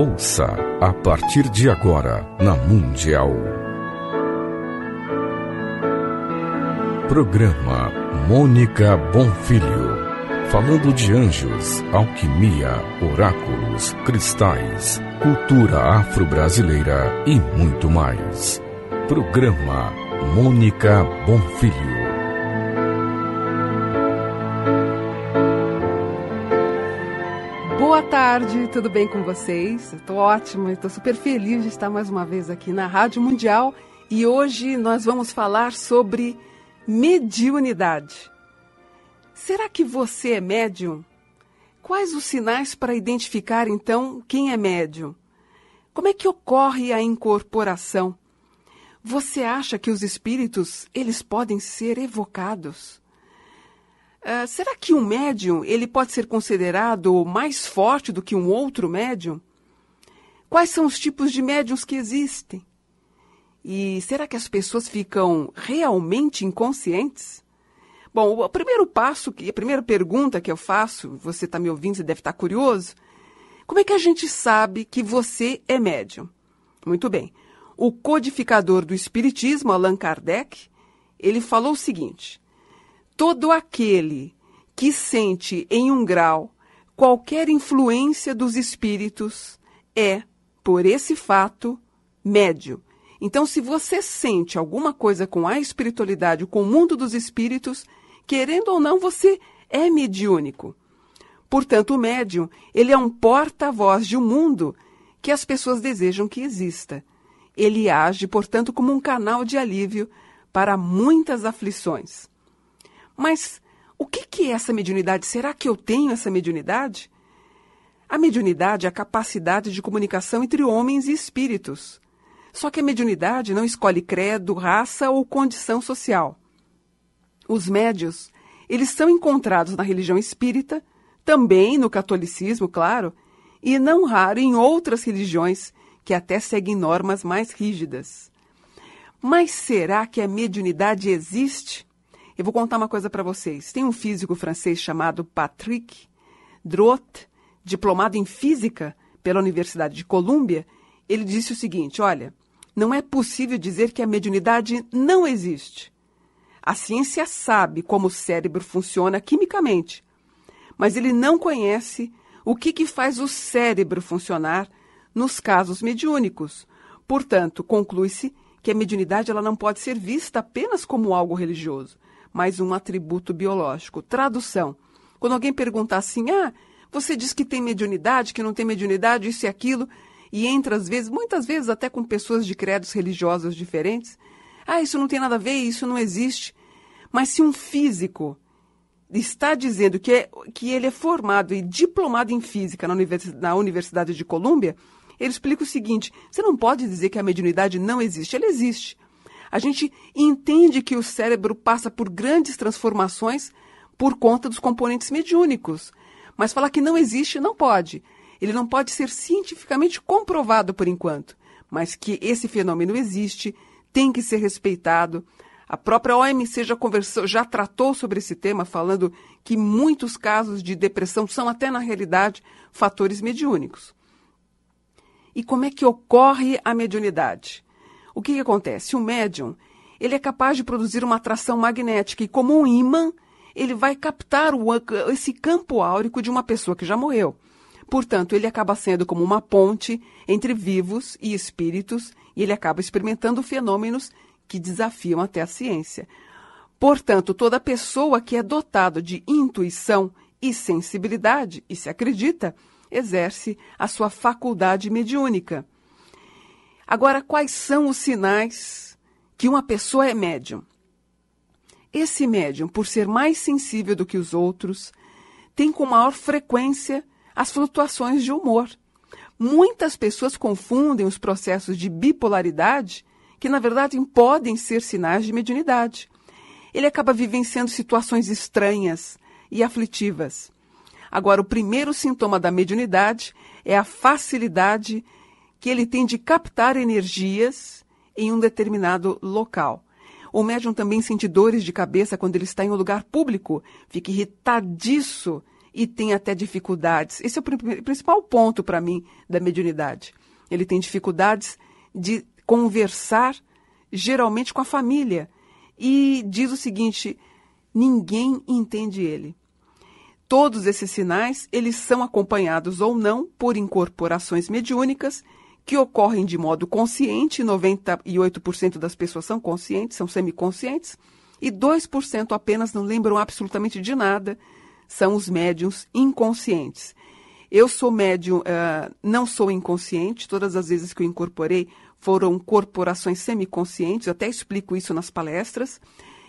Ouça a partir de agora na Mundial. Programa Mônica Bonfilho. Falando de anjos, alquimia, oráculos, cristais, cultura afro-brasileira e muito mais. Programa Mônica Bonfilho. tarde, tudo bem com vocês? Estou ótima, estou super feliz de estar mais uma vez aqui na Rádio Mundial e hoje nós vamos falar sobre mediunidade. Será que você é médium? Quais os sinais para identificar então quem é médium? Como é que ocorre a incorporação? Você acha que os espíritos eles podem ser evocados? Ah, será que um médium ele pode ser considerado mais forte do que um outro médium? Quais são os tipos de médiums que existem? E será que as pessoas ficam realmente inconscientes? Bom, o primeiro passo, a primeira pergunta que eu faço, você está me ouvindo, você deve estar tá curioso, como é que a gente sabe que você é médium? Muito bem. O codificador do Espiritismo, Allan Kardec, ele falou o seguinte: Todo aquele que sente em um grau qualquer influência dos espíritos é, por esse fato, médio. Então, se você sente alguma coisa com a espiritualidade, com o mundo dos espíritos, querendo ou não, você é mediúnico. Portanto, o médium, ele é um porta-voz de um mundo que as pessoas desejam que exista. Ele age, portanto, como um canal de alívio para muitas aflições. Mas o que, que é essa mediunidade? Será que eu tenho essa mediunidade? A mediunidade é a capacidade de comunicação entre homens e espíritos. Só que a mediunidade não escolhe credo, raça ou condição social. Os médios, eles são encontrados na religião espírita, também no catolicismo, claro, e não raro em outras religiões que até seguem normas mais rígidas. Mas será que a mediunidade existe? Eu vou contar uma coisa para vocês. Tem um físico francês chamado Patrick Drot, diplomado em física pela Universidade de Colômbia. Ele disse o seguinte: olha, não é possível dizer que a mediunidade não existe. A ciência sabe como o cérebro funciona quimicamente, mas ele não conhece o que, que faz o cérebro funcionar nos casos mediúnicos. Portanto, conclui-se que a mediunidade ela não pode ser vista apenas como algo religioso mais um atributo biológico. Tradução. Quando alguém pergunta assim, ah, você diz que tem mediunidade, que não tem mediunidade, isso e aquilo, e entra às vezes, muitas vezes até com pessoas de credos religiosos diferentes, ah, isso não tem nada a ver, isso não existe. Mas se um físico está dizendo que, é, que ele é formado e diplomado em física na, univers, na Universidade de Colômbia, ele explica o seguinte: você não pode dizer que a mediunidade não existe, ela existe. A gente entende que o cérebro passa por grandes transformações por conta dos componentes mediúnicos. Mas falar que não existe não pode. Ele não pode ser cientificamente comprovado por enquanto. Mas que esse fenômeno existe, tem que ser respeitado. A própria OMC já conversou, já tratou sobre esse tema, falando que muitos casos de depressão são até na realidade fatores mediúnicos. E como é que ocorre a mediunidade? o que, que acontece? O médium ele é capaz de produzir uma atração magnética e, como um ímã, ele vai captar o, esse campo áurico de uma pessoa que já morreu. Portanto, ele acaba sendo como uma ponte entre vivos e espíritos e ele acaba experimentando fenômenos que desafiam até a ciência. Portanto, toda pessoa que é dotada de intuição e sensibilidade e se acredita, exerce a sua faculdade mediúnica. Agora, quais são os sinais que uma pessoa é médium? Esse médium, por ser mais sensível do que os outros, tem com maior frequência as flutuações de humor. Muitas pessoas confundem os processos de bipolaridade, que na verdade podem ser sinais de mediunidade. Ele acaba vivenciando situações estranhas e aflitivas. Agora, o primeiro sintoma da mediunidade é a facilidade que ele tem de captar energias em um determinado local. O médium também sente dores de cabeça quando ele está em um lugar público, fica irritadiço e tem até dificuldades. Esse é o principal ponto para mim da mediunidade. Ele tem dificuldades de conversar, geralmente com a família, e diz o seguinte: ninguém entende ele. Todos esses sinais, eles são acompanhados ou não por incorporações mediúnicas que ocorrem de modo consciente, 98% das pessoas são conscientes, são semiconscientes, e 2% apenas não lembram absolutamente de nada, são os médiums inconscientes. Eu sou médium, uh, não sou inconsciente, todas as vezes que eu incorporei foram corporações semiconscientes, eu até explico isso nas palestras.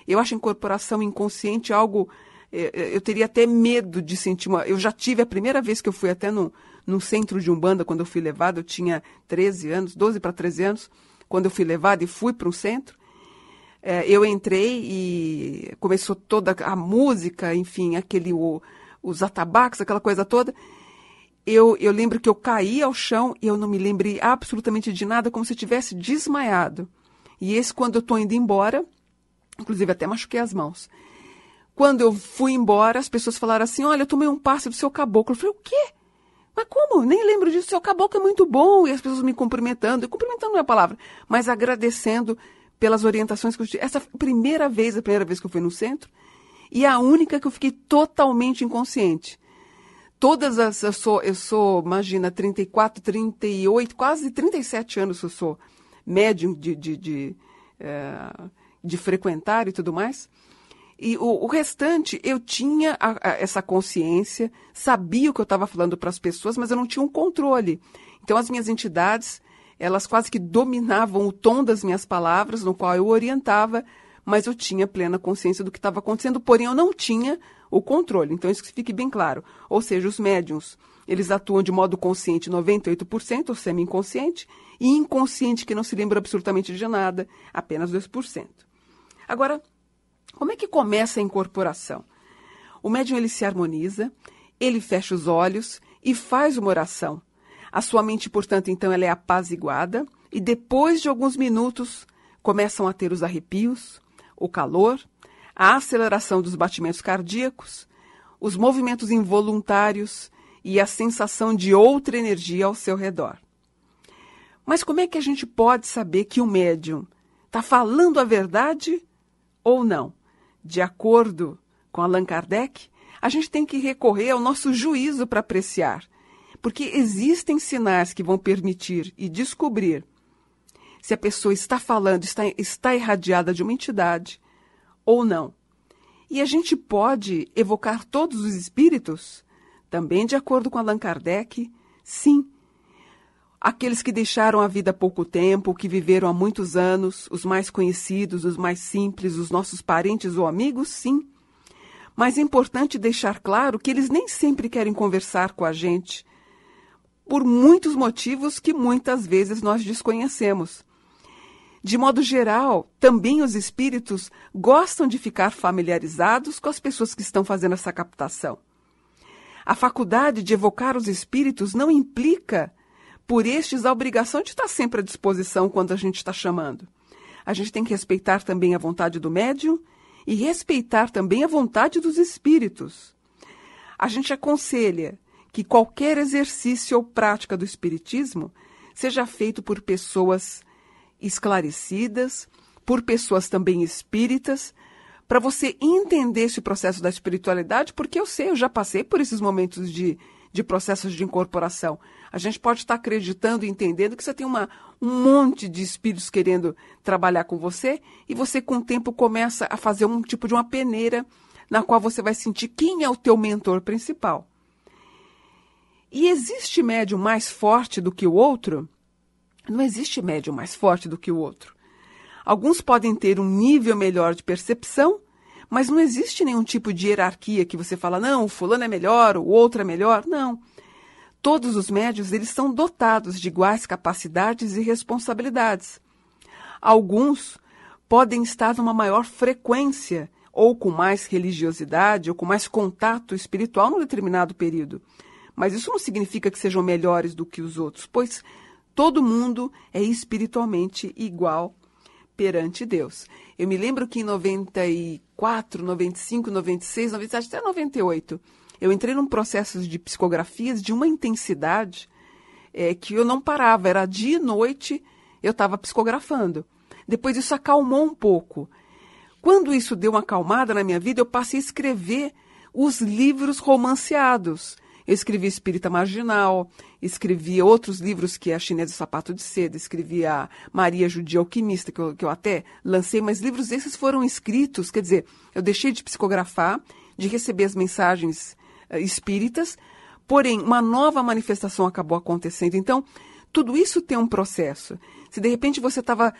Eu acho incorporação inconsciente algo. Eh, eh, eu teria até medo de sentir uma. Eu já tive a primeira vez que eu fui até no, num centro de Umbanda, quando eu fui levada, eu tinha 13 anos, 12 para 13 anos, quando eu fui levada e fui para um centro. É, eu entrei e começou toda a música, enfim, aquele o, os atabaques, aquela coisa toda. Eu, eu lembro que eu caí ao chão e eu não me lembrei absolutamente de nada, como se eu tivesse desmaiado. E esse, quando eu estou indo embora, inclusive até machuquei as mãos. Quando eu fui embora, as pessoas falaram assim: Olha, eu tomei um passe do seu caboclo. Eu falei: O quê? Mas como? Nem lembro disso. Seu caboclo é muito bom. E as pessoas me cumprimentando. E cumprimentando não é a palavra, mas agradecendo pelas orientações que eu tive. Essa primeira vez, a primeira vez que eu fui no centro, e a única que eu fiquei totalmente inconsciente. Todas as. Eu sou, eu sou imagina, 34, 38, quase 37 anos eu sou médium de, de, de, de, eh, é, de frequentar e tudo mais. E o, o restante, eu tinha a, a, essa consciência, sabia o que eu estava falando para as pessoas, mas eu não tinha um controle. Então, as minhas entidades, elas quase que dominavam o tom das minhas palavras, no qual eu orientava, mas eu tinha plena consciência do que estava acontecendo, porém eu não tinha o controle. Então, isso que fique bem claro. Ou seja, os médiums, eles atuam de modo consciente 98%, ou semi-inconsciente, e inconsciente, que não se lembra absolutamente de nada, apenas 2%. Agora, como é que começa a incorporação? O médium ele se harmoniza, ele fecha os olhos e faz uma oração. A sua mente, portanto, então ela é apaziguada e depois de alguns minutos começam a ter os arrepios, o calor, a aceleração dos batimentos cardíacos, os movimentos involuntários e a sensação de outra energia ao seu redor. Mas como é que a gente pode saber que o médium está falando a verdade ou não? de acordo com Allan Kardec, a gente tem que recorrer ao nosso juízo para apreciar, porque existem sinais que vão permitir e descobrir se a pessoa está falando, está, está irradiada de uma entidade ou não. E a gente pode evocar todos os espíritos? Também de acordo com Allan Kardec, sim, Aqueles que deixaram a vida há pouco tempo, que viveram há muitos anos, os mais conhecidos, os mais simples, os nossos parentes ou amigos, sim. Mas é importante deixar claro que eles nem sempre querem conversar com a gente, por muitos motivos que muitas vezes nós desconhecemos. De modo geral, também os espíritos gostam de ficar familiarizados com as pessoas que estão fazendo essa captação. A faculdade de evocar os espíritos não implica por estes, a obrigação de estar sempre à disposição quando a gente está chamando. A gente tem que respeitar também a vontade do médium e respeitar também a vontade dos espíritos. A gente aconselha que qualquer exercício ou prática do espiritismo seja feito por pessoas esclarecidas, por pessoas também espíritas, para você entender esse processo da espiritualidade, porque eu sei, eu já passei por esses momentos de de processos de incorporação. A gente pode estar acreditando e entendendo que você tem uma, um monte de espíritos querendo trabalhar com você e você, com o tempo, começa a fazer um tipo de uma peneira na qual você vai sentir quem é o teu mentor principal. E existe médium mais forte do que o outro? Não existe médium mais forte do que o outro. Alguns podem ter um nível melhor de percepção mas não existe nenhum tipo de hierarquia que você fala, não, o fulano é melhor, o outro é melhor. Não. Todos os médios, eles são dotados de iguais capacidades e responsabilidades. Alguns podem estar numa maior frequência, ou com mais religiosidade, ou com mais contato espiritual num determinado período. Mas isso não significa que sejam melhores do que os outros, pois todo mundo é espiritualmente igual perante Deus. Eu me lembro que em 94, 95, 96, 97, até 98, eu entrei num processo de psicografias de uma intensidade é, que eu não parava, era dia e noite eu estava psicografando. Depois isso acalmou um pouco. Quando isso deu uma acalmada na minha vida, eu passei a escrever os livros romanceados. Eu escrevi Espírita Marginal, escrevi outros livros que é a Chinesa do Sapato de Seda, escrevi a Maria Judia Alquimista, que eu, que eu até lancei, mas livros esses foram escritos, quer dizer, eu deixei de psicografar, de receber as mensagens uh, espíritas, porém, uma nova manifestação acabou acontecendo. Então, tudo isso tem um processo. Se de repente você estava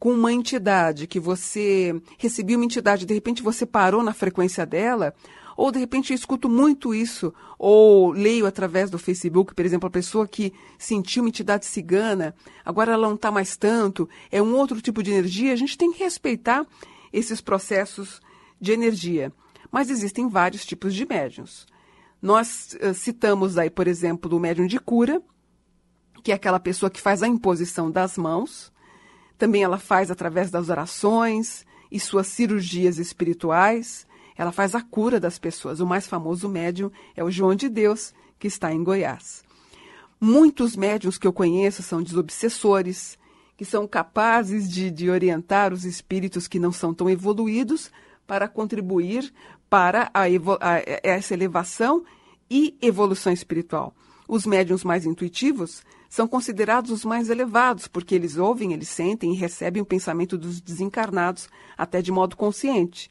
com uma entidade, que você recebia uma entidade, de repente você parou na frequência dela, ou, de repente, eu escuto muito isso, ou leio através do Facebook, por exemplo, a pessoa que sentiu uma entidade cigana, agora ela não está mais tanto, é um outro tipo de energia. A gente tem que respeitar esses processos de energia. Mas existem vários tipos de médiums. Nós uh, citamos aí, por exemplo, o médium de cura, que é aquela pessoa que faz a imposição das mãos. Também ela faz através das orações e suas cirurgias espirituais. Ela faz a cura das pessoas. O mais famoso médium é o João de Deus, que está em Goiás. Muitos médiums que eu conheço são desobsessores, que são capazes de, de orientar os espíritos que não são tão evoluídos para contribuir para a, a, essa elevação e evolução espiritual. Os médiums mais intuitivos são considerados os mais elevados, porque eles ouvem, eles sentem e recebem o pensamento dos desencarnados, até de modo consciente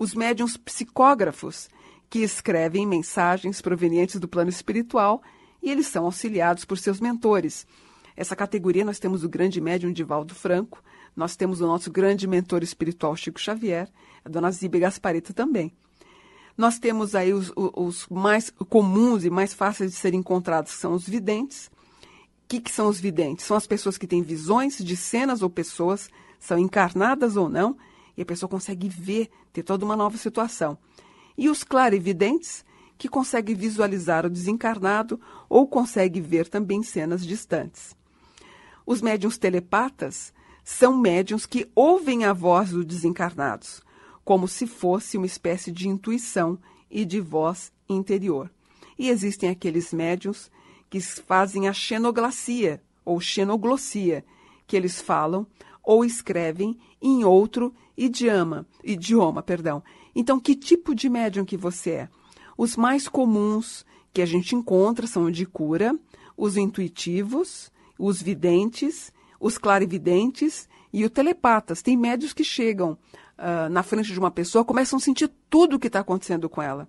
os médiums psicógrafos, que escrevem mensagens provenientes do plano espiritual e eles são auxiliados por seus mentores. Essa categoria nós temos o grande médium Divaldo Franco, nós temos o nosso grande mentor espiritual Chico Xavier, a dona Zibe Gaspareta também. Nós temos aí os, os, mais comuns e mais fáceis de serem encontrados, que são os videntes. O que, que são os videntes? São as pessoas que têm visões de cenas ou pessoas, são encarnadas ou não, e a pessoa consegue ver, ter toda uma nova situação. E os clarividentes, que conseguem visualizar o desencarnado ou conseguem ver também cenas distantes. Os médiums telepatas são médiums que ouvem a voz dos desencarnados, como se fosse uma espécie de intuição e de voz interior. E existem aqueles médiums que fazem a xenoglacia ou xenoglossia, que eles falam ou escrevem em outro idioma, idioma, perdão. Então, que tipo de médium que você é? Os mais comuns que a gente encontra são o de cura, os intuitivos, os videntes, os clarividentes e os telepatas. Tem médios que chegam uh, na frente de uma pessoa, começam a sentir tudo o que está acontecendo com ela.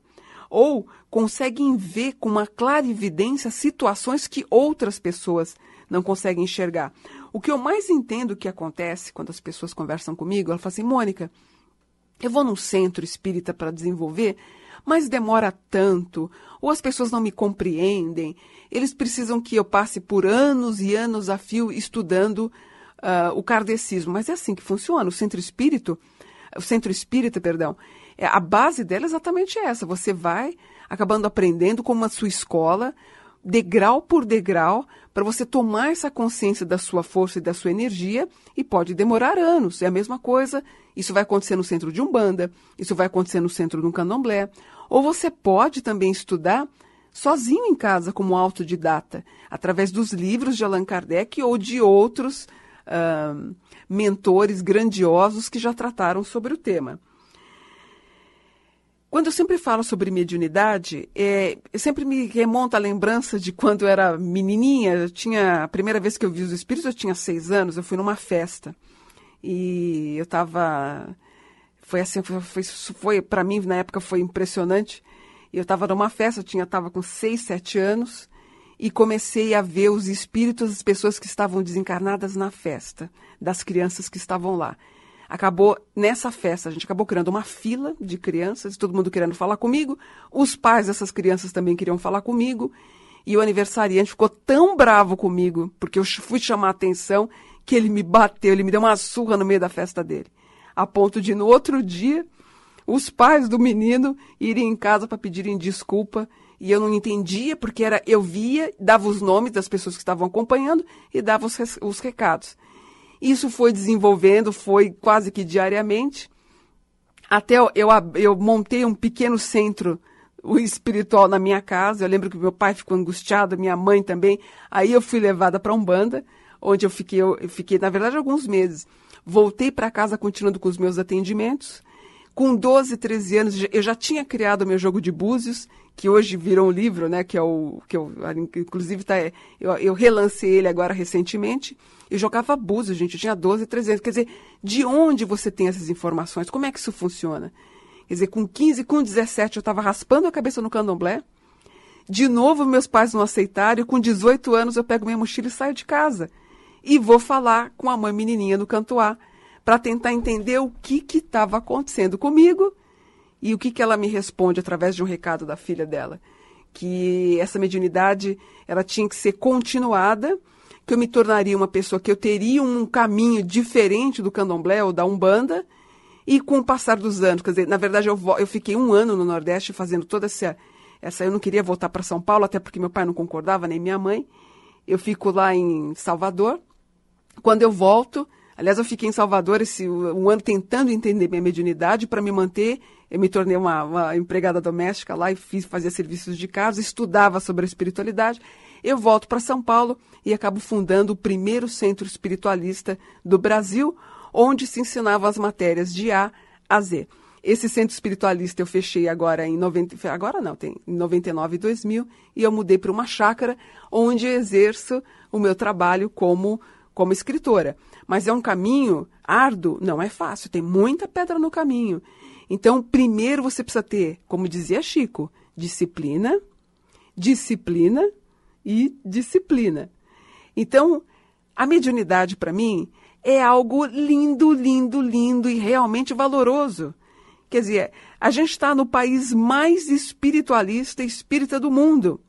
Ou conseguem ver com uma clarividência situações que outras pessoas não conseguem enxergar. O que eu mais entendo que acontece quando as pessoas conversam comigo, ela fala assim, Mônica, eu vou num centro espírita para desenvolver, mas demora tanto, ou as pessoas não me compreendem, eles precisam que eu passe por anos e anos a fio estudando uh, o kardecismo. Mas é assim que funciona, o centro espírito, o centro espírita, perdão, é, a base dela é exatamente essa. Você vai acabando aprendendo como a sua escola, degrau por degrau, para você tomar essa consciência da sua força e da sua energia e pode demorar anos. É a mesma coisa. Isso vai acontecer no centro de Umbanda, isso vai acontecer no centro de um candomblé. Ou você pode também estudar sozinho em casa como autodidata, através dos livros de Allan Kardec ou de outros uh, mentores grandiosos que já trataram sobre o tema. Quando eu sempre falo sobre mediunidade, é, eu sempre me remonto à lembrança de quando eu era menininha. Eu tinha a primeira vez que eu vi os espíritos, eu tinha seis anos. Eu fui numa festa e eu estava, foi assim, foi, foi, foi para mim na época foi impressionante. Eu estava numa festa, eu tinha estava com seis, sete anos e comecei a ver os espíritos as pessoas que estavam desencarnadas na festa, das crianças que estavam lá acabou nessa festa, a gente acabou criando uma fila de crianças, todo mundo querendo falar comigo, os pais dessas crianças também queriam falar comigo, e o aniversariante ficou tão bravo comigo, porque eu fui chamar a atenção, que ele me bateu, ele me deu uma surra no meio da festa dele. A ponto de, no outro dia, os pais do menino irem em casa para pedirem desculpa e eu não entendia porque era eu via, dava os nomes das pessoas que estavam acompanhando e dava os, os recados. Isso foi desenvolvendo, foi quase que diariamente. Até eu, eu, eu montei um pequeno centro espiritual na minha casa. Eu lembro que meu pai ficou angustiado, minha mãe também. Aí eu fui levada para Umbanda, onde eu fiquei, eu fiquei, na verdade, alguns meses. Voltei para casa continuando com os meus atendimentos. Com 12, 13 anos, eu já tinha criado o meu jogo de búzios, que hoje virou um livro, né? Que é o. Que eu, inclusive, tá, eu, eu relancei ele agora recentemente. Eu jogava búzios, gente. Eu tinha 12, 13 anos. Quer dizer, de onde você tem essas informações? Como é que isso funciona? Quer dizer, com 15, com 17, eu estava raspando a cabeça no candomblé. De novo, meus pais não aceitaram. E com 18 anos, eu pego minha mochila e saio de casa. E vou falar com a mãe menininha no cantoá para tentar entender o que estava acontecendo comigo e o que, que ela me responde através de um recado da filha dela. Que essa mediunidade ela tinha que ser continuada, que eu me tornaria uma pessoa, que eu teria um caminho diferente do candomblé ou da umbanda. E com o passar dos anos, quer dizer, na verdade eu, eu fiquei um ano no Nordeste fazendo toda essa, essa. Eu não queria voltar para São Paulo, até porque meu pai não concordava, nem minha mãe. Eu fico lá em Salvador. Quando eu volto, Aliás, eu fiquei em Salvador esse um ano tentando entender minha mediunidade para me manter. Eu me tornei uma, uma empregada doméstica lá e fiz, fazia serviços de casa, estudava sobre a espiritualidade. Eu volto para São Paulo e acabo fundando o primeiro centro espiritualista do Brasil, onde se ensinava as matérias de A a Z. Esse centro espiritualista eu fechei agora em 90, agora não, tem 99 e 2000 e eu mudei para uma chácara onde exerço o meu trabalho como como escritora. Mas é um caminho árduo, não é fácil, tem muita pedra no caminho. Então, primeiro você precisa ter, como dizia Chico, disciplina, disciplina e disciplina. Então, a mediunidade para mim é algo lindo, lindo, lindo e realmente valoroso. Quer dizer, a gente está no país mais espiritualista e espírita do mundo.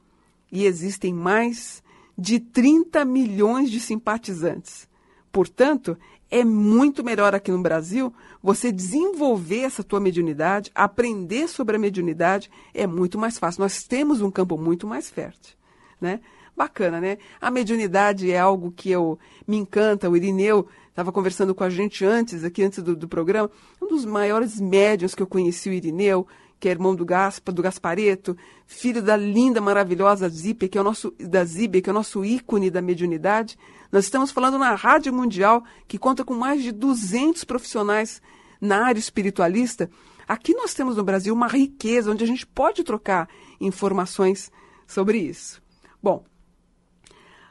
E existem mais de 30 milhões de simpatizantes. Portanto, é muito melhor aqui no Brasil você desenvolver essa tua mediunidade, aprender sobre a mediunidade, é muito mais fácil. Nós temos um campo muito mais fértil, né? Bacana, né? A mediunidade é algo que eu me encanta. O Irineu estava conversando com a gente antes, aqui antes do, do programa. Um dos maiores médiuns que eu conheci, o Irineu, que é irmão do Gaspa, do Gaspareto, filho da linda, maravilhosa Zipe, que é o nosso da Zíbia, que é o nosso ícone da mediunidade. Nós estamos falando na Rádio Mundial, que conta com mais de 200 profissionais na área espiritualista. Aqui nós temos no Brasil uma riqueza onde a gente pode trocar informações sobre isso. Bom,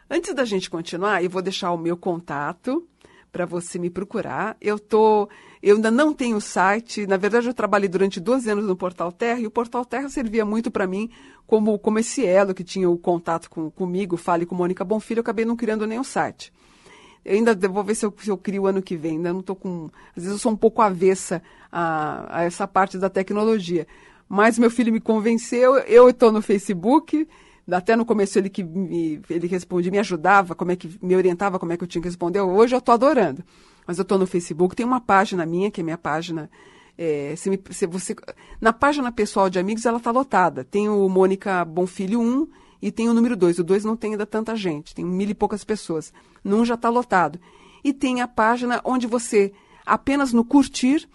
antes da gente continuar, eu vou deixar o meu contato para você me procurar. Eu tô, eu ainda não tenho site. Na verdade, eu trabalhei durante 12 anos no Portal Terra e o Portal Terra servia muito para mim como, como esse elo que tinha o contato com, comigo, fale com Mônica Bonfilho. Eu acabei não criando nenhum site. Eu ainda vou ver se eu, se eu crio ano que vem. Ainda não estou com. Às vezes eu sou um pouco avessa a, a essa parte da tecnologia. Mas meu filho me convenceu. Eu estou no Facebook até no começo ele que me, ele respondia, me ajudava, como é que me orientava, como é que eu tinha que responder. Hoje eu estou adorando. Mas eu estou no Facebook, tem uma página minha, que é minha página. É, se, me, se você, na página pessoal de amigos ela está lotada. Tem o Mônica Bonfilho 1 e tem o número 2. O 2 não tem ainda tanta gente, tem mil e poucas pessoas. Num já está lotado. E tem a página onde você, apenas no curtir,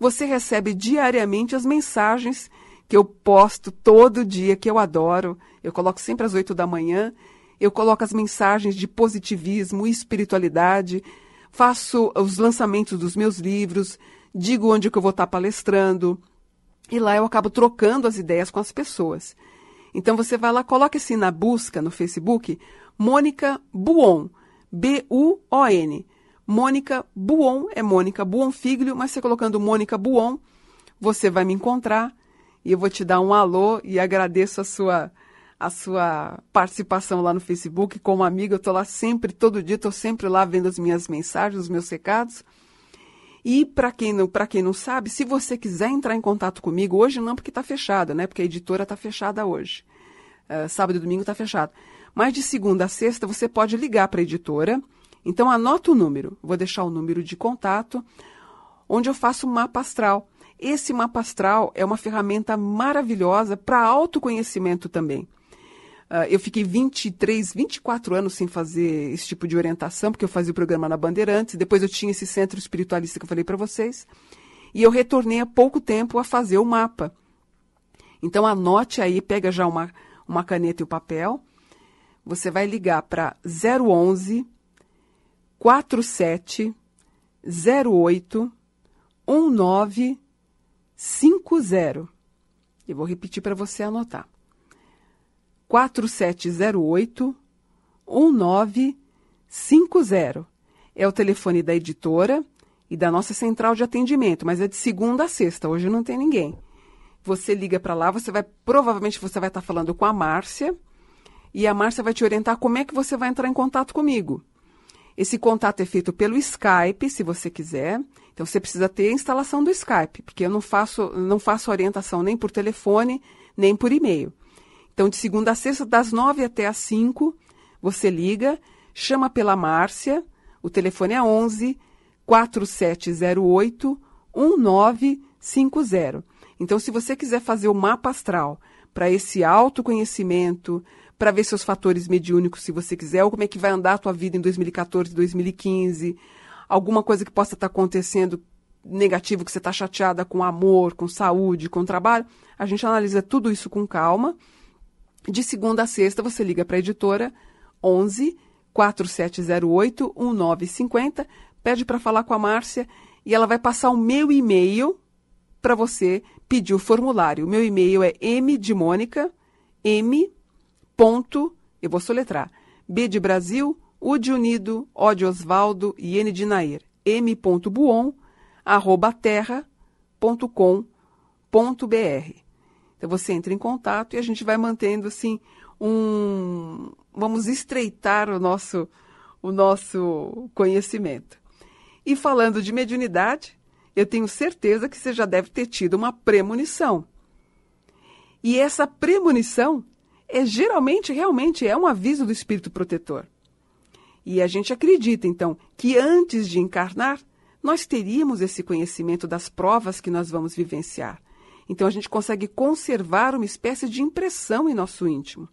você recebe diariamente as mensagens que eu posto todo dia, que eu adoro. Eu coloco sempre às oito da manhã. Eu coloco as mensagens de positivismo, espiritualidade, faço os lançamentos dos meus livros, digo onde que eu vou estar palestrando. E lá eu acabo trocando as ideias com as pessoas. Então você vai lá, coloca assim na busca no Facebook, Mônica Buon, B-U-O-N. Mônica Buon é Mônica Buon Figlio, mas você colocando Mônica Buon, você vai me encontrar e eu vou te dar um alô e agradeço a sua a sua participação lá no Facebook como amiga. Eu estou lá sempre, todo dia, estou sempre lá vendo as minhas mensagens, os meus recados. E para quem não para quem não sabe, se você quiser entrar em contato comigo hoje não porque está fechado, né? Porque a editora está fechada hoje. Uh, sábado e domingo está fechado. Mas de segunda a sexta você pode ligar para a editora. Então anota o número. Vou deixar o número de contato, onde eu faço o mapa astral esse mapa astral é uma ferramenta maravilhosa para autoconhecimento também. Uh, eu fiquei 23, 24 anos sem fazer esse tipo de orientação, porque eu fazia o programa na Bandeirantes, depois eu tinha esse centro espiritualista que eu falei para vocês, e eu retornei há pouco tempo a fazer o mapa. Então anote aí, pega já uma, uma caneta e o um papel, você vai ligar para 011 47 08 19 50. Eu vou repetir para você anotar. 4708 1950. É o telefone da editora e da nossa central de atendimento, mas é de segunda a sexta, hoje não tem ninguém. Você liga para lá, você vai provavelmente você vai estar tá falando com a Márcia e a Márcia vai te orientar como é que você vai entrar em contato comigo. Esse contato é feito pelo Skype, se você quiser. Então você precisa ter a instalação do Skype, porque eu não faço, não faço orientação nem por telefone, nem por e-mail. Então, de segunda a sexta, das nove até às cinco, você liga, chama pela Márcia, o telefone é 11 4708 1950. Então, se você quiser fazer o mapa astral para esse autoconhecimento, para ver seus fatores mediúnicos, se você quiser, ou como é que vai andar a tua vida em 2014, 2015, alguma coisa que possa estar acontecendo negativo, que você está chateada com amor, com saúde, com trabalho. A gente analisa tudo isso com calma. De segunda a sexta, você liga para a editora 11 4708 1950, pede para falar com a Márcia e ela vai passar o meu e-mail para você pedir o formulário. O meu e-mail é m de Mônica, m. Ponto, eu vou soletrar, b de Brasil, U de Unido, O de Osvaldo e N de Nair, m.buon, arroba terra.com.br. Então você entra em contato e a gente vai mantendo assim um vamos estreitar o nosso o nosso conhecimento. E falando de mediunidade, eu tenho certeza que você já deve ter tido uma premonição. E essa premonição é geralmente realmente é um aviso do espírito protetor. E a gente acredita, então, que antes de encarnar, nós teríamos esse conhecimento das provas que nós vamos vivenciar. Então a gente consegue conservar uma espécie de impressão em nosso íntimo.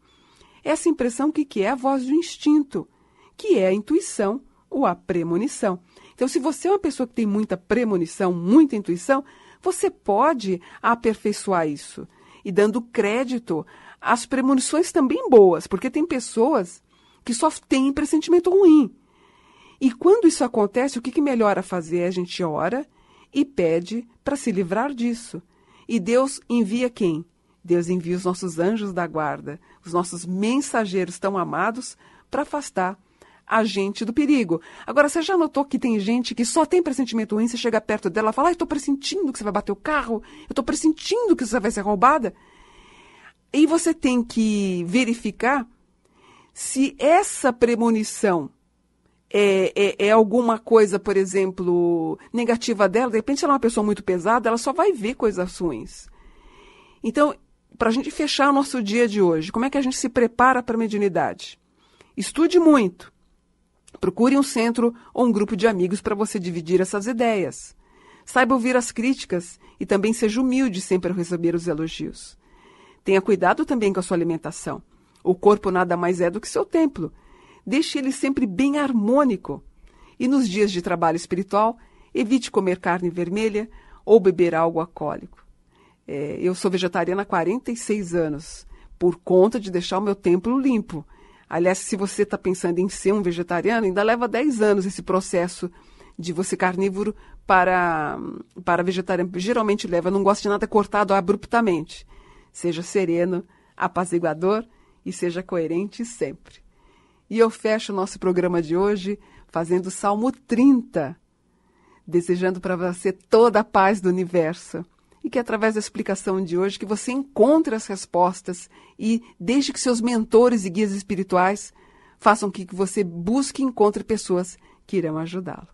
Essa impressão que, que é a voz do instinto, que é a intuição ou a premonição. Então, se você é uma pessoa que tem muita premonição, muita intuição, você pode aperfeiçoar isso e dando crédito às premonições também boas, porque tem pessoas que só tem pressentimento ruim. E quando isso acontece, o que, que melhor a fazer? A gente ora e pede para se livrar disso. E Deus envia quem? Deus envia os nossos anjos da guarda, os nossos mensageiros tão amados, para afastar a gente do perigo. Agora, você já notou que tem gente que só tem pressentimento ruim, você chega perto dela e fala, estou pressentindo que você vai bater o carro, eu estou pressentindo que você vai ser roubada. E você tem que verificar se essa premonição é, é, é, alguma coisa, por exemplo, negativa dela, de repente ela é uma pessoa muito pesada, ela só vai ver coisas ruins. Então, para a gente fechar o nosso dia de hoje, como é que a gente se prepara para a mediunidade? Estude muito. Procure um centro ou um grupo de amigos para você dividir essas ideias. Saiba ouvir as críticas e também seja humilde sempre ao receber os elogios. Tenha cuidado também com a sua alimentação. O corpo nada mais é do que seu templo. Deixe ele sempre bem harmônico. E nos dias de trabalho espiritual, evite comer carne vermelha ou beber algo alcoólico. É, eu sou vegetariana há 46 anos, por conta de deixar o meu templo limpo. Aliás, se você está pensando em ser um vegetariano, ainda leva 10 anos esse processo de você carnívoro para, para vegetariano. Geralmente leva, não gosto de nada cortado abruptamente. Seja sereno, apaziguador e seja coerente sempre. E eu fecho o nosso programa de hoje fazendo o Salmo 30, desejando para você toda a paz do universo e que através da explicação de hoje que você encontre as respostas e deixe que seus mentores e guias espirituais façam que você busque e encontre pessoas que irão ajudá-lo.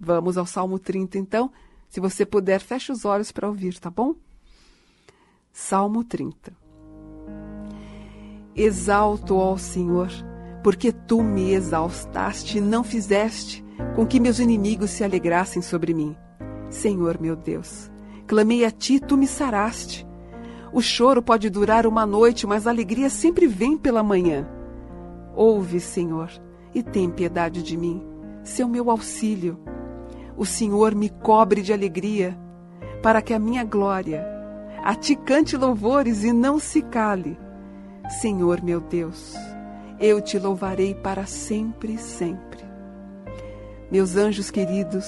Vamos ao Salmo 30 então. Se você puder, feche os olhos para ouvir, tá bom? Salmo 30. Exalto, ó Senhor, porque tu me exaltaste e não fizeste com que meus inimigos se alegrassem sobre mim. Senhor meu Deus, clamei a ti, tu me saraste. O choro pode durar uma noite, mas a alegria sempre vem pela manhã. Ouve, Senhor, e tem piedade de mim, seu meu auxílio. O Senhor me cobre de alegria, para que a minha glória a ti cante louvores e não se cale Senhor meu Deus, eu te louvarei para sempre e sempre. Meus anjos queridos,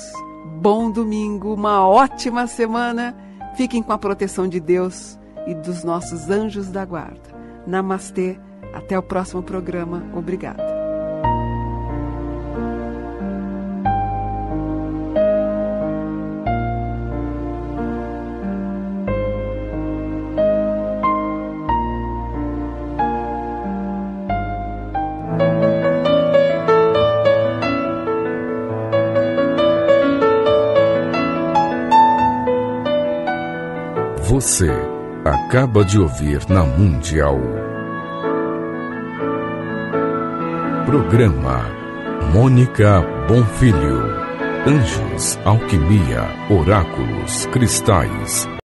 bom domingo, uma ótima semana. Fiquem com a proteção de Deus e dos nossos anjos da guarda. Namastê, até o próximo programa. Obrigada. Você acaba de ouvir na Mundial. Programa Mônica Bonfilho. Anjos, alquimia, oráculos, cristais,